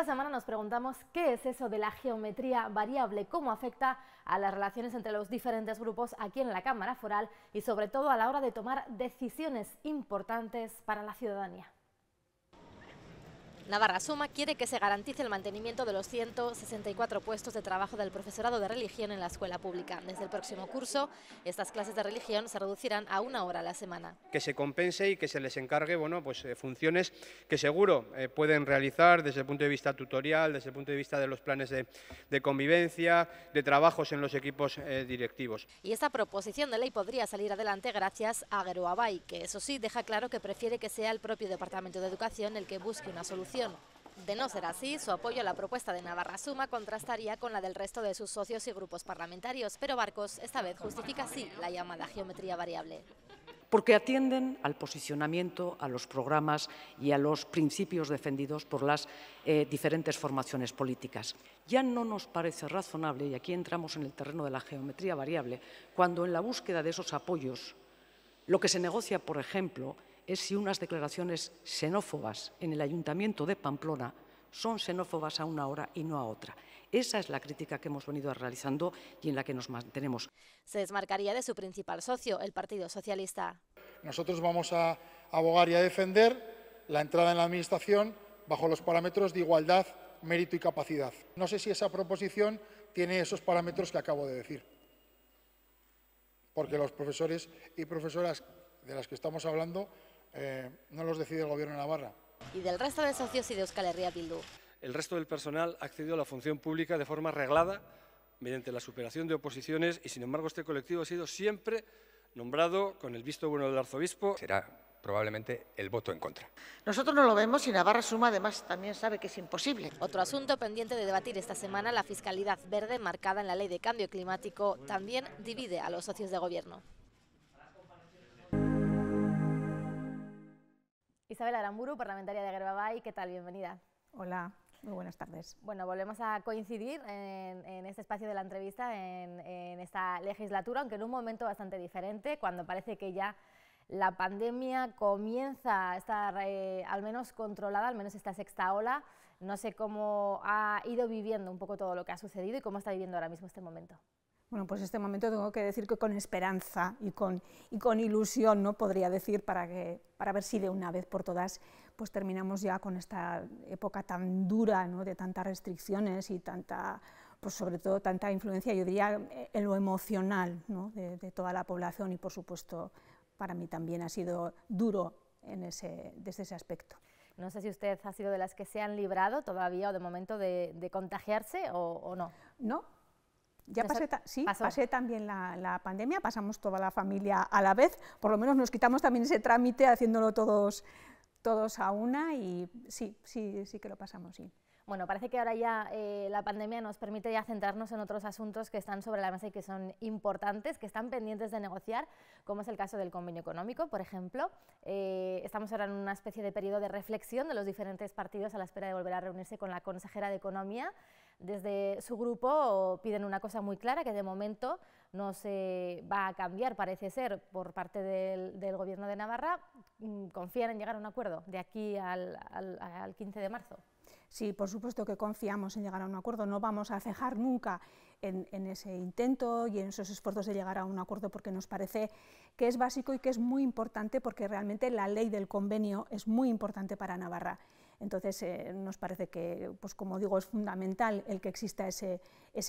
Esta semana nos preguntamos qué es eso de la geometría variable, cómo afecta a las relaciones entre los diferentes grupos aquí en la Cámara Foral y sobre todo a la hora de tomar decisiones importantes para la ciudadanía. Navarra Suma quiere que se garantice el mantenimiento de los 164 puestos de trabajo del profesorado de religión en la escuela pública. Desde el próximo curso, estas clases de religión se reducirán a una hora a la semana. Que se compense y que se les encargue bueno, pues, eh, funciones que seguro eh, pueden realizar desde el punto de vista tutorial, desde el punto de vista de los planes de, convivencia, de trabajos en los equipos eh, directivos. Y esta proposición de ley podría salir adelante gracias a Geruabay, que eso sí deja claro que prefiere que sea el propio Departamento de Educación el que busque una solución de no ser así, su apoyo a la propuesta de Navarra Suma contrastaría con la del resto de sus socios y grupos parlamentarios, pero Barcos esta vez justifica sí la llamada geometría variable. Porque atienden al posicionamiento, a los programas y a los principios defendidos por las eh, diferentes formaciones políticas. Ya no nos parece razonable, y aquí entramos en el terreno de la geometría variable, cuando en la búsqueda de esos apoyos lo que se negocia, por ejemplo, es si unas declaraciones xenófobas en el Ayuntamiento de Pamplona son xenófobas a una hora y no a otra. Esa es la crítica que hemos venido realizando y en la que nos mantenemos. Se desmarcaría de su principal socio, el Partido Socialista. Nosotros vamos a abogar y a defender la entrada en la Administración bajo los parámetros de igualdad, mérito y capacidad. No sé si esa proposición tiene esos parámetros que acabo de decir, porque los profesores y profesoras de las que estamos hablando eh, no los decide el Gobierno de Navarra. Y del resto de socios y de Euskal Herria Bildu. El resto del personal ha accedido a la función pública de forma reglada, mediante la superación de oposiciones, y sin embargo este colectivo ha sido siempre nombrado con el visto bueno del arzobispo. Será probablemente el voto en contra. Nosotros no lo vemos y Navarra Suma además también sabe que es imposible. Otro asunto pendiente de debatir esta semana, la fiscalidad verde marcada en la ley de cambio climático, también divide a los socios de gobierno. Isabel Aramburu, parlamentaria de Agrabay, ¿qué tal? Bienvenida. Hola, muy buenas tardes. Bueno, volvemos a coincidir en, este espacio de la entrevista, en, esta legislatura, aunque en un momento bastante diferente, cuando parece que ya la pandemia comienza a estar eh, al menos controlada, al menos esta sexta ola. No sé cómo ha ido viviendo un poco todo lo que ha sucedido y cómo está viviendo ahora mismo este momento. Bueno, pues en este momento tengo que decir que con esperanza y con, y con ilusión, ¿no? podría decir, para, que, para ver si de una vez por todas pues terminamos ya con esta época tan dura, ¿no? de tantas restricciones y tanta, pues sobre todo tanta influencia, yo diría, en lo emocional ¿no? de, toda la población y por supuesto para mí también ha sido duro en ese, desde ese aspecto. No sé si usted ha sido de las que se han librado todavía o de momento de, contagiarse o, o no. No, ya pasé, sí, pasé también la, la, pandemia, pasamos toda la familia a la vez, por lo menos nos quitamos también ese trámite haciéndolo todos, todos a una y sí, sí, sí que lo pasamos, Bueno, parece que ahora ya eh, la pandemia nos permite ya centrarnos en otros asuntos que están sobre la mesa y que son importantes, que están pendientes de negociar, como es el caso del convenio económico, por ejemplo. Eh, estamos ahora en una especie de periodo de reflexión de los diferentes partidos a la espera de volver a reunirse con la consejera de Economía desde su grupo piden una cosa muy clara que de momento no se va a cambiar, parece ser, por parte del, Gobierno de Navarra. Mm, Confían en llegar a un acuerdo de aquí al, 15 de marzo. Sí, por supuesto que confiamos en llegar a un acuerdo, no vamos a cejar nunca en, ese intento y en esos esfuerzos de llegar a un acuerdo porque nos parece que es básico y que es muy importante porque realmente la ley del convenio es muy importante para Navarra. Entonces, eh, nos parece que, pues como digo, es fundamental el que exista ese,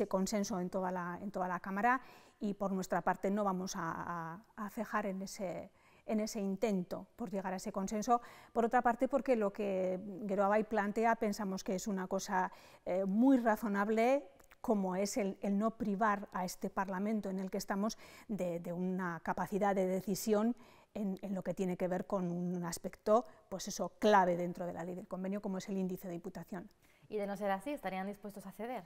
consenso en toda, la, Cámara y por nuestra parte no vamos a, cejar en ese, en ese intento por llegar a ese consenso. Por otra parte, porque lo que Geroabay plantea pensamos que es una cosa eh, muy razonable como es el, no privar a este Parlamento en el que estamos de una capacidad de decisión en, lo que tiene que ver con un aspecto, pues eso, clave dentro de la ley del convenio, como es el índice de imputación. ¿Y de no ser así, estarían dispuestos a ceder?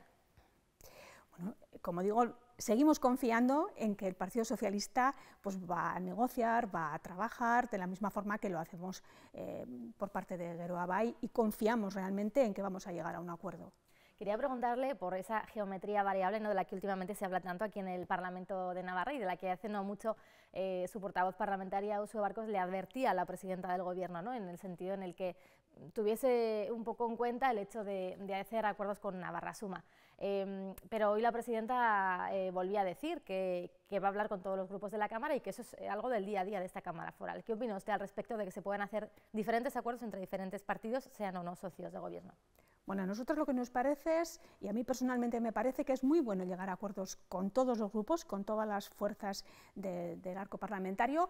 Bueno, como digo, seguimos confiando en que el Partido Socialista pues, va a negociar, va a trabajar de la misma forma que lo hacemos eh, por parte de Abay y confiamos realmente en que vamos a llegar a un acuerdo. Quería preguntarle por esa geometría variable ¿no? de la que últimamente se habla tanto aquí en el Parlamento de Navarra y de la que hace no mucho eh, su portavoz parlamentaria, Uso Barcos, le advertía a la presidenta del Gobierno, en el sentido en el que tuviese un poco en cuenta el hecho de, hacer acuerdos con Navarra Suma. Em, pero hoy la presidenta eh, volvía a decir que, va a hablar con todos los grupos de la Cámara y que eso es eh, algo del día a día de esta Cámara Foral. ¿Qué opina usted al respecto de que se puedan hacer diferentes acuerdos entre diferentes partidos, sean o no socios de Gobierno? Bueno, a nosotros lo que nos parece es, y a mí personalmente me parece que es muy bueno llegar a acuerdos con todos los grupos, con todas las fuerzas del arco parlamentario,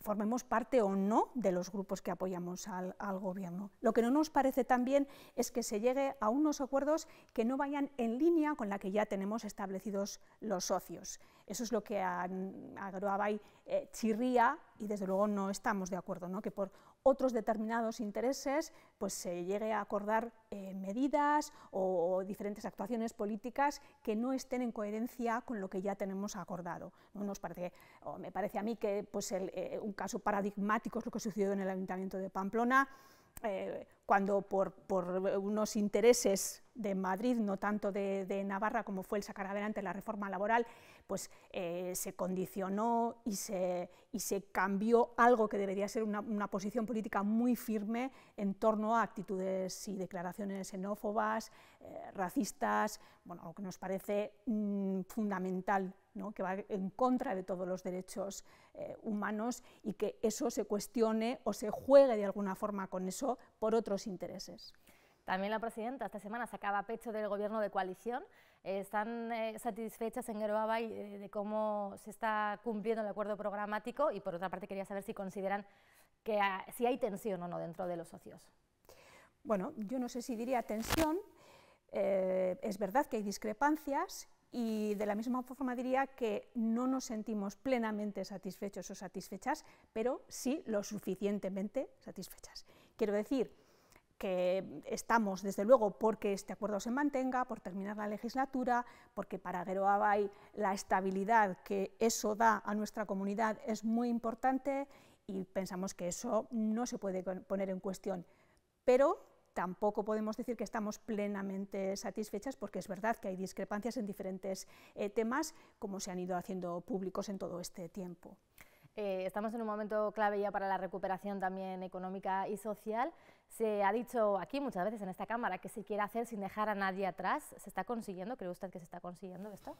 formemos parte o no de los grupos que apoyamos al, Gobierno. Lo que no nos parece también es que se llegue a unos acuerdos que no vayan en línea con la que ya tenemos establecidos los socios. Eso es lo que a, eh, chirría y desde luego no estamos de acuerdo, ¿no? que por otros determinados intereses, pues se llegue a acordar eh, medidas o, diferentes actuaciones políticas que no estén en coherencia con lo que ya tenemos acordado. ¿No? Nos parece, me parece a mí que pues eh, un caso paradigmático es lo que sucedió en el Ayuntamiento de Pamplona, eh, cuando por unos intereses de Madrid, no tanto de, Navarra, como fue el sacar adelante la reforma laboral, pues eh, se condicionó y se, cambió algo que debería ser una, posición política muy firme en torno a actitudes y declaraciones xenófobas, eh, racistas, bueno, lo que nos parece mm, fundamental que va en contra de todos los derechos eh, humanos y que eso se cuestione o se juegue de alguna forma con eso por otros intereses. También la presidenta esta semana sacaba pecho del gobierno de coalición. Eh, están eh, satisfechas en Geroaba eh, de cómo se está cumpliendo el acuerdo programático y por otra parte quería saber si consideran que si hay tensión o no dentro de los socios. Bueno, yo no sé si diría tensión. es verdad que hay discrepancias y de la misma forma diría que no nos sentimos plenamente satisfechos o satisfechas, pero sí lo suficientemente satisfechas. Quiero decir, que estamos, desde luego, porque este acuerdo se mantenga, por terminar la legislatura, porque para Geroabay la estabilidad que eso da a nuestra comunidad es muy importante y pensamos que eso no se puede poner en cuestión. Pero tampoco podemos decir que estamos plenamente satisfechas porque es verdad que hay discrepancias en diferentes eh, temas, como se han ido haciendo públicos en todo este tiempo. Eh, estamos en un momento clave ya para la recuperación también económica y social. Se ha dicho aquí muchas veces en esta Cámara que se quiere hacer sin dejar a nadie atrás. ¿Se está consiguiendo? ¿Cree usted que se está consiguiendo esto?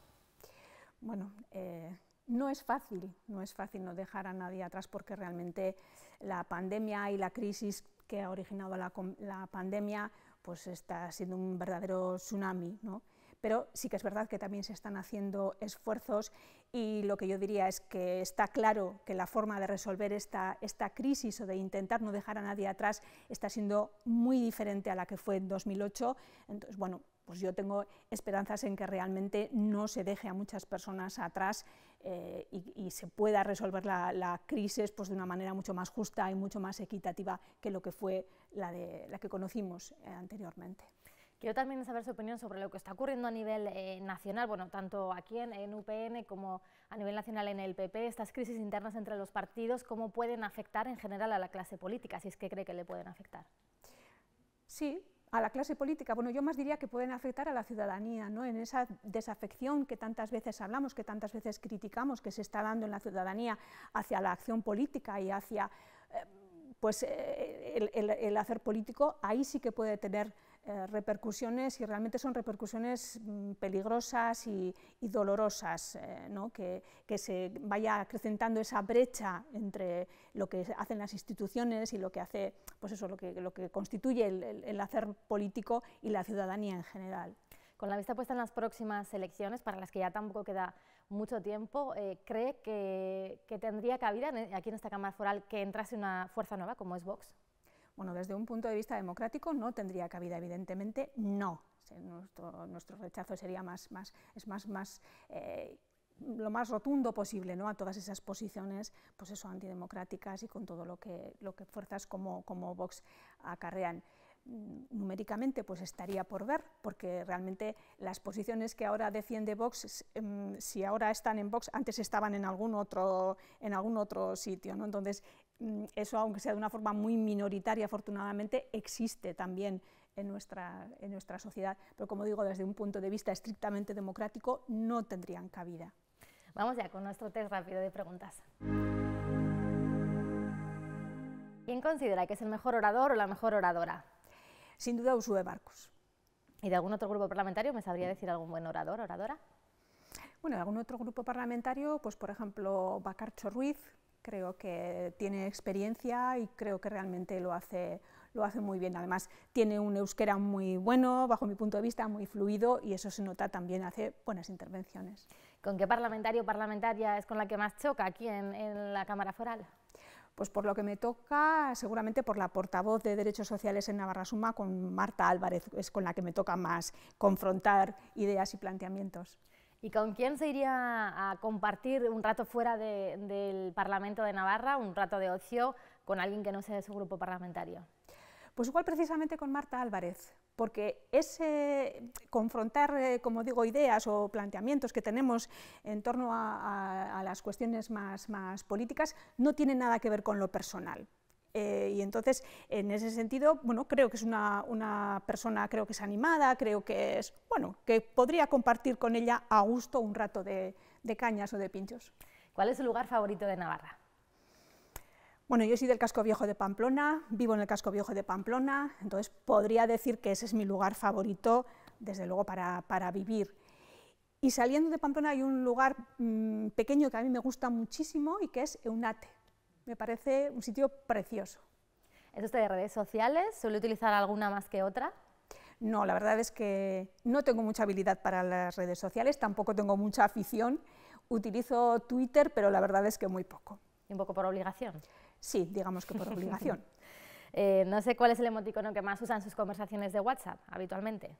Bueno, eh, no es fácil, no es fácil no dejar a nadie atrás porque realmente la pandemia y la crisis que ha originado la, la pandemia pues está siendo un verdadero tsunami, ¿no? pero sí que es verdad que también se están haciendo esfuerzos y lo que yo diría es que está claro que la forma de resolver esta, crisis o de intentar no dejar a nadie atrás está siendo muy diferente a la que fue en 2008. Entonces, bueno, pues yo tengo esperanzas en que realmente no se deje a muchas personas atrás eh, y, se pueda resolver la, crisis pues, de una manera mucho más justa y mucho más equitativa que lo que fue la, que conocimos eh, anteriormente. Quiero también saber su opinión sobre lo que está ocurriendo a nivel eh, nacional, bueno, tanto aquí en, UPN como a nivel nacional en el PP, estas crisis internas entre los partidos, cómo pueden afectar en general a la clase política, si es que cree que le pueden afectar. Sí, a la clase política, bueno, yo más diría que pueden afectar a la ciudadanía, ¿no? En esa desafección que tantas veces hablamos, que tantas veces criticamos, que se está dando en la ciudadanía hacia la acción política y hacia... Eh, pues eh, el, el, hacer político ahí sí que puede tener eh, repercusiones y realmente son repercusiones mm, peligrosas y, dolorosas, eh, ¿no? que, que, se vaya acrecentando esa brecha entre lo que hacen las instituciones y lo que hace, pues eso, lo que, lo que constituye el, hacer político y la ciudadanía en general. Con la vista puesta en las próximas elecciones, para las que ya tampoco queda mucho tiempo, eh, ¿cree que, que tendría cabida e, aquí en esta Cámara Foral que entrase una fuerza nueva como es Vox? Bueno, desde un punto de vista democrático no tendría cabida, evidentemente no. Nuestro, rechazo sería más, más, es más, más eh, lo más rotundo posible ¿no? a todas esas posiciones pues eso, antidemocráticas y con todo lo que, lo que fuerzas como, como Vox acarrean mm, numéricamente pues estaría por ver, porque realmente las posiciones que ahora defiende Vox, em, si ahora están en Vox, antes estaban en algún otro, en algún otro sitio, ¿no? Entonces, Mm, eso, aunque sea de una forma muy minoritaria, afortunadamente, existe también en nuestra, sociedad. Pero como digo, desde un punto de vista estrictamente democrático, no tendrían cabida. Vamos ya con nuestro test rápido de preguntas. ¿Quién considera que es el mejor orador o la mejor oradora? Sin duda Usue Barcos. ¿Y de algún otro grupo parlamentario me sabría decir algún buen orador, oradora? Bueno, de algún otro grupo parlamentario, pues por ejemplo Bacarcho Ruiz, creo que tiene experiencia y creo que realmente lo hace, lo hace muy bien. Además, tiene un euskera muy bueno, bajo mi punto de vista, muy fluido y eso se nota también, hace buenas intervenciones. ¿Con qué parlamentario o parlamentaria es con la que más choca aquí en, en la Cámara Foral? Pues por lo que me toca, seguramente por la portavoz de Derechos Sociales en Navarra Suma, con Marta Álvarez, es con la que me toca más confrontar ideas y planteamientos. ¿Y con quién se iría a compartir un rato fuera del Parlamento de Navarra, un rato de ocio, con alguien que no sea de su grupo parlamentario? Pues igual precisamente con Marta Álvarez, porque ese confrontar, eh, como digo, ideas o planteamientos que tenemos en torno a, las cuestiones más políticas no tiene nada que ver con lo personal. Eh, y entonces, en ese sentido, bueno, creo que es una, persona, creo que es animada, creo que es, bueno, que podría compartir con ella a gusto un rato de, cañas o de pinchos. ¿Cuál es su lugar favorito de Navarra? Bueno, yo soy del casco viejo de Pamplona, vivo en el casco viejo de Pamplona, entonces podría decir que ese es mi lugar favorito, desde luego, para, vivir. Y saliendo de Pamplona hay un lugar mm, pequeño que a mí me gusta muchísimo y que es Eunate me parece un sitio precioso. ¿Es usted de redes sociales? ¿Suele utilizar alguna más que otra? No, la verdad es que no tengo mucha habilidad para las redes sociales, tampoco tengo mucha afición. Utilizo Twitter, pero la verdad es que muy poco. un poco por obligación? Sí, digamos que por obligación. Eh, no sé cuál es el emoticono que más usan sus conversaciones de WhatsApp habitualmente.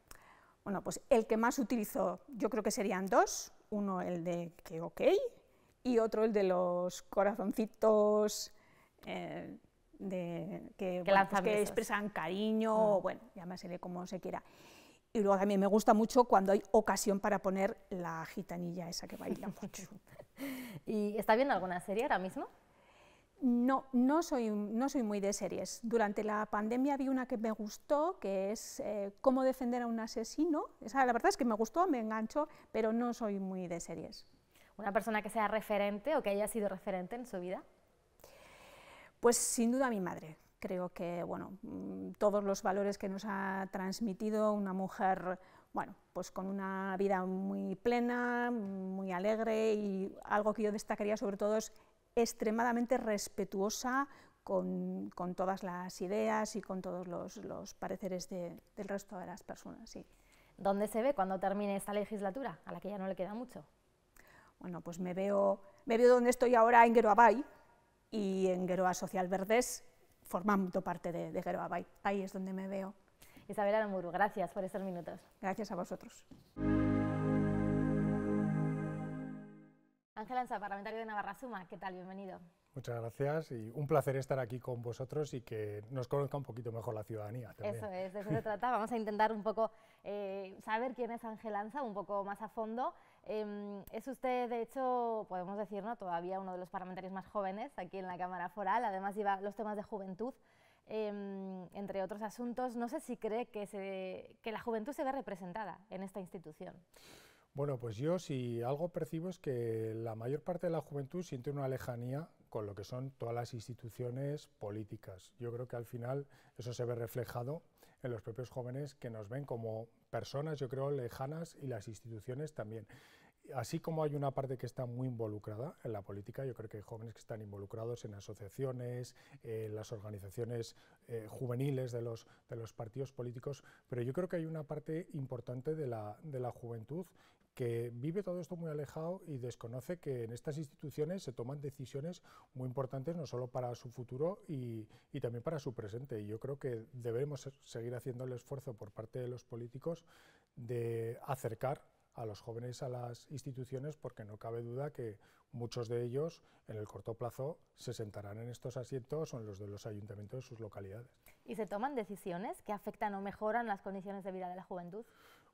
Bueno, pues el que más utilizo yo creo que serían dos. Uno, el de que ok, y otro el de los corazoncitos eh, que, que pues expresan cariño, uh bueno, llámasele como se quiera. Y luego también me gusta mucho cuando hay ocasión para poner la gitanilla esa que baila mucho. ¿Y está viendo alguna serie ahora mismo? No, no soy, no soy muy de series. Durante la pandemia vi una que me gustó, que es eh, Cómo defender a un asesino. Esa, la verdad es que me gustó, me enganchó, pero no soy muy de series una persona que sea referente o que haya sido referente en su vida? Pues sin duda mi madre. Creo que bueno, mm, todos los valores que nos ha transmitido una mujer bueno, pues con una vida muy plena, muy alegre y algo que yo destacaría sobre todo es extremadamente respetuosa con, todas las ideas y con todos los, pareceres del resto de las personas. ¿Dónde se ve cuando termine esta legislatura, a la que ya no le queda mucho? Bueno, pues me veo, me veo donde estoy ahora en Geroa y en Geroa Social Verdes formando parte de, de Ahí es donde me veo. Isabel Aramuru, gracias por estos minutos. Gracias a vosotros. Ángel Anza, parlamentario de Navarra Suma, ¿qué tal? Bienvenido. Muchas gracias y un placer estar aquí con vosotros y que nos conozca un poquito mejor la ciudadanía. Eso es, de eso se trata. Vamos a intentar un poco eh, saber quién es Ángel Anza, un poco más a fondo Em, es usted, de hecho, podemos decir, todavía uno de los parlamentarios más jóvenes aquí en la Cámara Foral, además lleva los temas de juventud, em, entre otros asuntos. No sé si cree que, que la juventud se ve representada en esta institución. Bueno, pues yo si algo percibo es que la mayor parte de la juventud siente una lejanía con lo que son todas las instituciones políticas. Yo creo que al final eso se ve reflejado en los propios jóvenes que nos ven como personas, yo creo, lejanas y las instituciones también así como hay una parte que está muy involucrada en la política, yo creo que hay jóvenes que están involucrados en asociaciones, en las organizaciones eh, juveniles de los, partidos políticos, pero yo creo que hay una parte importante de la, juventud que vive todo esto muy alejado y desconoce que en estas instituciones se toman decisiones muy importantes no solo para su futuro y, también para su presente. Y yo creo que debemos seguir haciendo el esfuerzo por parte de los políticos de acercar a los jóvenes, a las instituciones, porque no cabe duda que muchos de ellos en el corto plazo se sentarán en estos asientos o en los de los ayuntamientos de sus localidades. ¿Y se toman decisiones que afectan o mejoran las condiciones de vida de la juventud?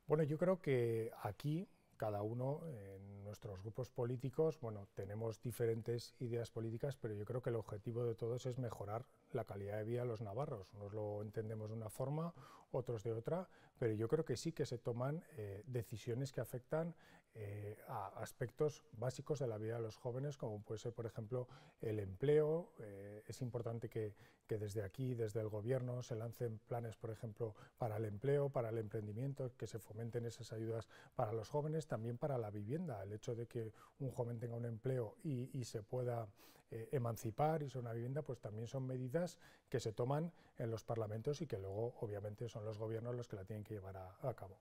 Bueno, yo creo que aquí cada uno en nuestros grupos políticos, bueno, tenemos diferentes ideas políticas, pero yo creo que el objetivo de todos es mejorar la calidad de vida de los navarros. Unos lo entendemos de una forma, otros de otra, pero yo creo que sí que se toman eh, decisiones que afectan eh, a aspectos básicos de la vida de los jóvenes, como puede ser, por ejemplo, el empleo. Eh, es importante que, que desde aquí, desde el gobierno, se lancen planes, por ejemplo, para el empleo, para el emprendimiento, que se fomenten esas ayudas para los jóvenes, también para la vivienda hecho de que un joven tenga un empleo y, se pueda eh, emancipar y ser una vivienda, pues también son medidas que se toman en los parlamentos y que luego, obviamente, son los gobiernos los que la tienen que llevar a, cabo.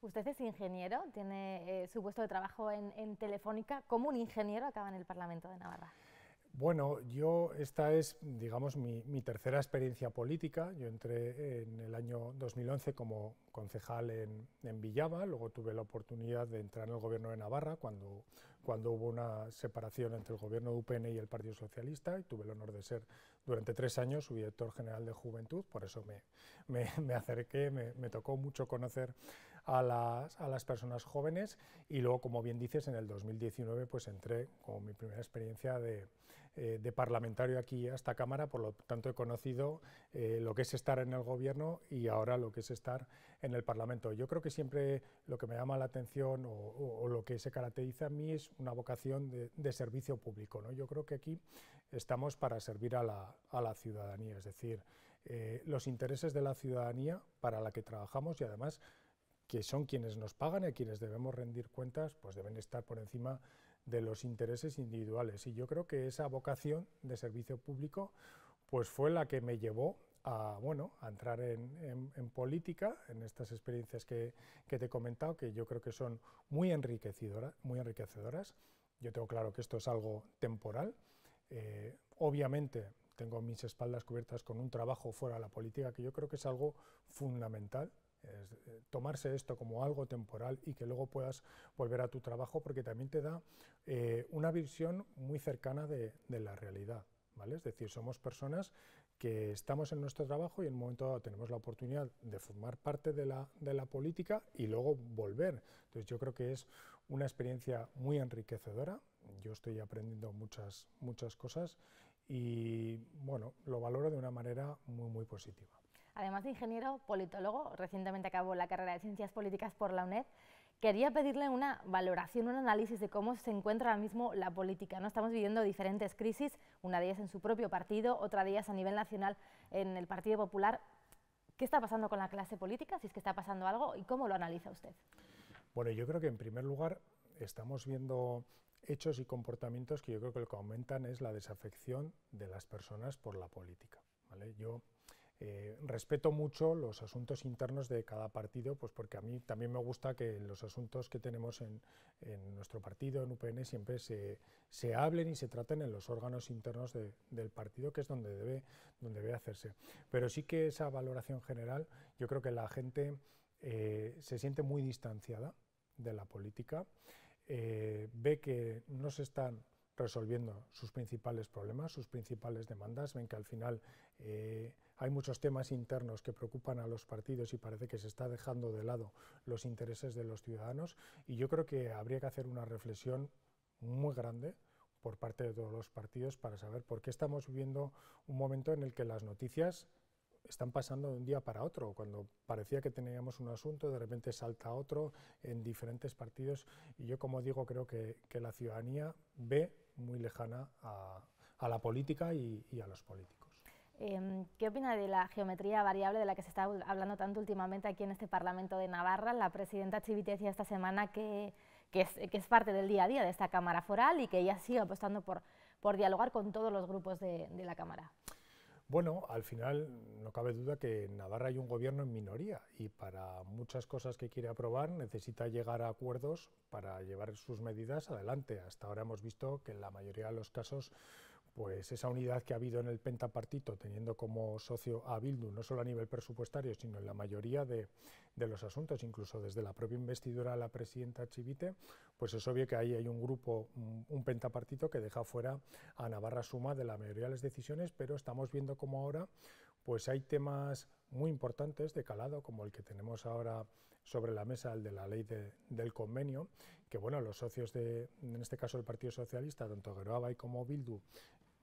Usted es ingeniero, tiene eh, su puesto de trabajo en, en Telefónica. ¿Cómo un ingeniero acaba en el Parlamento de Navarra? Bueno, yo esta es, digamos, mi, tercera experiencia política. Yo entré en el año 2011 como concejal en, en, Villaba, luego tuve la oportunidad de entrar en el gobierno de Navarra cuando, cuando hubo una separación entre el gobierno de UPN y el Partido Socialista y tuve el honor de ser durante tres años su director general de juventud, por eso me, acerqué, me, tocó mucho conocer a las, personas jóvenes y luego, como bien dices, en el 2019 pues entré con mi primera experiencia de eh, de parlamentario aquí a esta Cámara, por lo tanto he conocido eh, lo que es estar en el Gobierno y ahora lo que es estar en el Parlamento. Yo creo que siempre lo que me llama la atención o, lo que se caracteriza a mí es una vocación de, servicio público. ¿no? Yo creo que aquí estamos para servir a la, ciudadanía, es decir, eh, los intereses de la ciudadanía para la que trabajamos y además que son quienes nos pagan y a quienes debemos rendir cuentas, pues deben estar por encima de los intereses individuales. Y yo creo que esa vocación de servicio público pues fue la que me llevó a, bueno, entrar en, política, en estas experiencias que, te he comentado, que yo creo que son muy, enriquecedoras, muy enriquecedoras. Yo tengo claro que esto es algo temporal. Eh, obviamente tengo mis espaldas cubiertas con un trabajo fuera de la política, que yo creo que es algo fundamental eh, tomarse esto como algo temporal y que luego puedas volver a tu trabajo porque también te da eh, una visión muy cercana de, la realidad. ¿Vale? Es decir, somos personas que estamos en nuestro trabajo y en un momento dado tenemos la oportunidad de formar parte de la, de la política y luego volver. Entonces yo creo que es una experiencia muy enriquecedora, yo estoy aprendiendo muchas, muchas cosas y bueno, lo valoro de una manera muy, muy positiva además de ingeniero politólogo, recientemente acabó la carrera de Ciencias Políticas por la UNED, quería pedirle una valoración, un análisis de cómo se encuentra ahora mismo la política. ¿no? Estamos viviendo diferentes crisis, una de ellas en su propio partido, otra de ellas a nivel nacional en el Partido Popular. ¿Qué está pasando con la clase política, si es que está pasando algo, y cómo lo analiza usted? Bueno, yo creo que en primer lugar estamos viendo hechos y comportamientos que yo creo que lo que aumentan es la desafección de las personas por la política. ¿vale? Yo eh, respeto mucho los asuntos internos de cada partido, pues porque a mí también me gusta que los asuntos que tenemos en, nuestro partido, en UPN, siempre se, se, hablen y se traten en los órganos internos del partido, que es donde debe, donde debe hacerse. Pero sí que esa valoración general, yo creo que la gente eh, se siente muy distanciada de la política, eh, ve que no se están resolviendo sus principales problemas, sus principales demandas, ven que al final hay muchos temas internos que preocupan a los partidos y parece que se está dejando de lado los intereses de los ciudadanos y yo creo que habría que hacer una reflexión muy grande por parte de todos los partidos para saber por qué estamos viviendo un momento en el que las noticias están pasando de un día para otro. Cuando parecía que teníamos un asunto, de repente salta otro en diferentes partidos. Y yo, como digo, creo que, la ciudadanía ve muy lejana a, la política y a los políticos. Em, ¿Qué opina de la geometría variable de la que se está hablando tanto últimamente aquí en este Parlamento de Navarra? La presidenta Chivite decía esta semana que, es, parte del día a día de esta Cámara Foral y que ella sigue apostando por, por dialogar con todos los grupos de, de la Cámara. Bueno, al final no cabe duda que en Navarra hay un gobierno en minoría y para muchas cosas que quiere aprobar necesita llegar a acuerdos para llevar sus medidas adelante. Hasta ahora hemos visto que en la mayoría de los casos pues esa unidad que ha habido en el pentapartito, teniendo como socio a Bildu, no solo a nivel presupuestario, sino en la mayoría de, los asuntos, incluso desde la propia investidura a la presidenta Chivite, pues es obvio que ahí hay un grupo, mm, un pentapartito que deja fuera a Navarra Suma de la mayoría de las decisiones, pero estamos viendo como ahora pues hay temas muy importantes de calado, como el que tenemos ahora sobre la mesa, el de la ley del convenio, que bueno, los socios de, en este caso el Partido Socialista, tanto Geroabay como Bildu,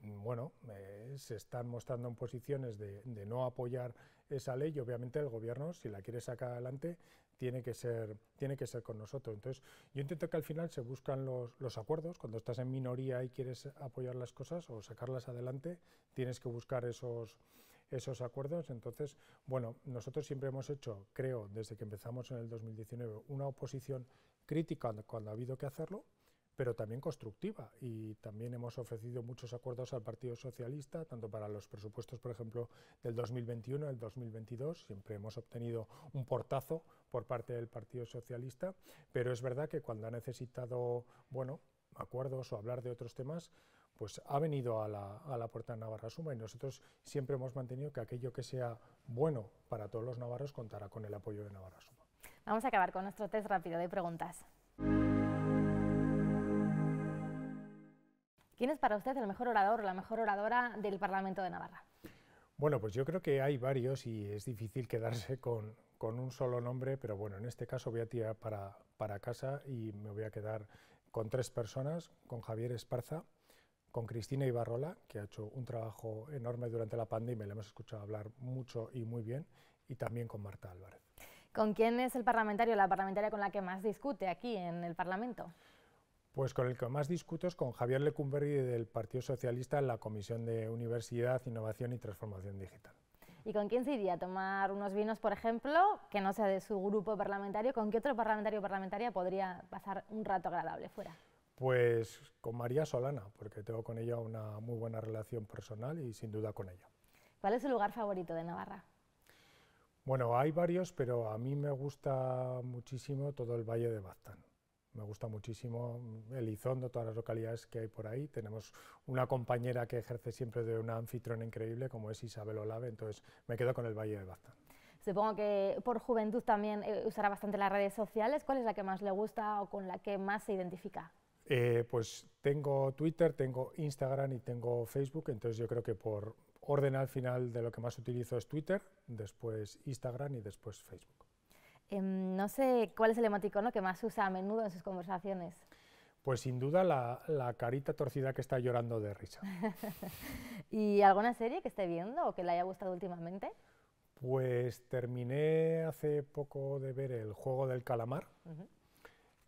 bueno, eh, se están mostrando en posiciones de, no apoyar esa ley y obviamente el gobierno, si la quiere sacar adelante, tiene que ser, tiene que ser con nosotros. Entonces, yo intento que al final se buscan los, acuerdos, cuando estás en minoría y quieres apoyar las cosas o sacarlas adelante, tienes que buscar esos, esos acuerdos. Entonces, bueno, nosotros siempre hemos hecho, creo, desde que empezamos en el 2019, una oposición crítica cuando ha habido que hacerlo, pero también constructiva. Y también hemos ofrecido muchos acuerdos al Partido Socialista, tanto para los presupuestos, por ejemplo, del 2021, del 2022. Siempre hemos obtenido un portazo por parte del Partido Socialista, pero es verdad que cuando ha necesitado, bueno, acuerdos o hablar de otros temas, pues ha venido a la, a la puerta de Navarra Suma y nosotros siempre hemos mantenido que aquello que sea bueno para todos los navarros contará con el apoyo de Navarra Suma. Vamos a acabar con nuestro test rápido de preguntas. ¿Quién es para usted el mejor orador, o la mejor oradora del Parlamento de Navarra? Bueno, pues yo creo que hay varios y es difícil quedarse con, con un solo nombre, pero bueno, en este caso voy a tirar para, para casa y me voy a quedar con tres personas, con Javier Esparza, con Cristina Ibarrola, que ha hecho un trabajo enorme durante la pandemia, le hemos escuchado hablar mucho y muy bien, y también con Marta Álvarez. ¿Con quién es el parlamentario, la parlamentaria con la que más discute aquí en el Parlamento? Pues con el que más discuto es con Javier Lecumberri del Partido Socialista en la Comisión de Universidad, Innovación y Transformación Digital. ¿Y con quién se iría a tomar unos vinos, por ejemplo, que no sea de su grupo parlamentario? ¿Con qué otro parlamentario o parlamentaria podría pasar un rato agradable fuera? Pues con María Solana, porque tengo con ella una muy buena relación personal y sin duda con ella. ¿Cuál es su lugar favorito de Navarra? Bueno, hay varios, pero a mí me gusta muchísimo todo el Valle de Baztán me gusta muchísimo Elizondo, todas las localidades que hay por ahí. Tenemos una compañera que ejerce siempre de una anfitriona increíble, como es Isabel Olave, entonces me quedo con el Valle de Baztán. Supongo que por juventud también eh, usará bastante las redes sociales. ¿Cuál es la que más le gusta o con la que más se identifica? Eh, pues tengo Twitter, tengo Instagram y tengo Facebook, entonces yo creo que por orden al final de lo que más utilizo es Twitter, después Instagram y después Facebook. Em, no sé cuál es el emoticono que más usa a menudo en sus conversaciones. Pues sin duda la, carita torcida que está llorando de risa. ¿Y alguna serie que esté viendo o que le haya gustado últimamente? Pues terminé hace poco de ver El juego del calamar.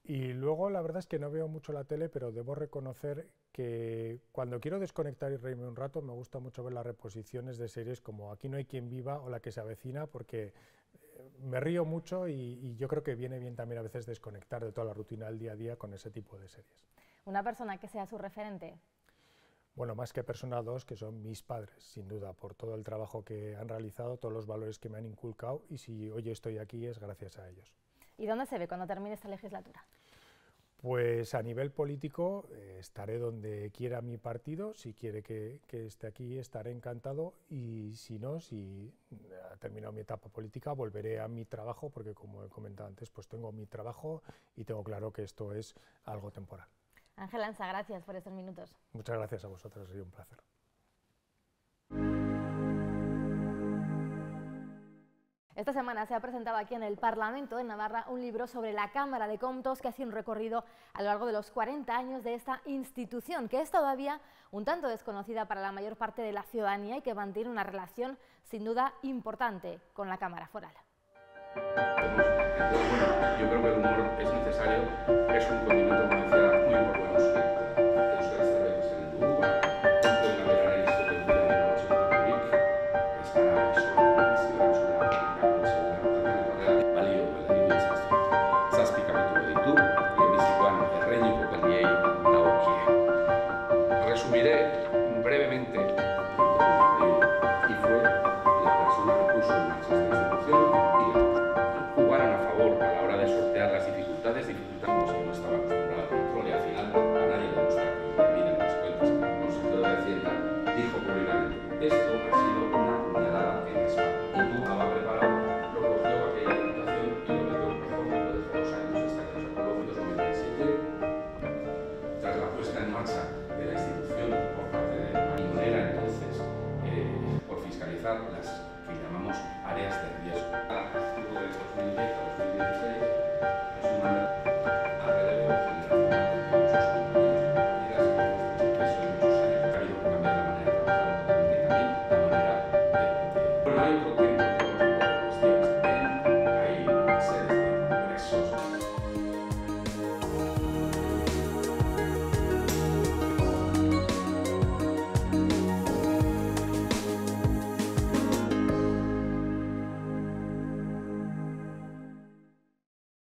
Y luego la verdad es que no veo mucho la tele, pero debo reconocer que cuando quiero desconectar y reírme un rato, me gusta mucho ver las reposiciones de series como Aquí no hay quien viva o La que se avecina, porque me río mucho y, yo creo que viene bien también a veces desconectar de toda la rutina del día a día con ese tipo de series. ¿Una persona que sea su referente? Bueno, más que persona dos, que son mis padres, sin duda, por todo el trabajo que han realizado, todos los valores que me han inculcado y si hoy estoy aquí es gracias a ellos. ¿Y dónde se ve cuando termine esta legislatura? Pues a nivel político eh, estaré donde quiera mi partido, si quiere que, esté aquí estaré encantado y si no, si ha terminado mi etapa política, volveré a mi trabajo porque como he comentado antes, pues tengo mi trabajo y tengo claro que esto es algo temporal. Ángel Anza, gracias por estos minutos. Muchas gracias a vosotros, ha sido un placer. Esta semana se ha presentado aquí en el Parlamento de Navarra un libro sobre la Cámara de Comptos que hace un recorrido a lo largo de los 40 años de esta institución, que es todavía un tanto desconocida para la mayor parte de la ciudadanía y que mantiene una relación sin duda importante con la Cámara Foral. yo creo que el humor es necesario, es un muy importante.